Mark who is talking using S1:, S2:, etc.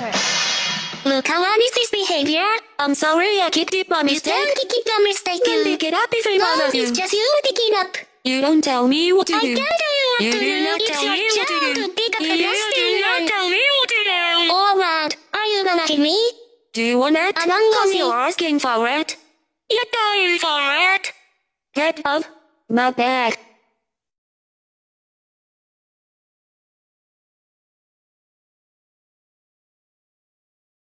S1: Look how Mukawani's behavior. I'm sorry, I kicked it by mistake. You don't kick it by mistake. You pick it up if you no, it's just you picking up. You don't tell me what to I do. I tell you what you to do. You do not it's tell me what to do. To pick up you do not tell me what to do.
S2: Alright, are you gonna give me?
S3: Do you want it? I'm Cause you're asking for it.
S4: You're dying for it. Get up. My back.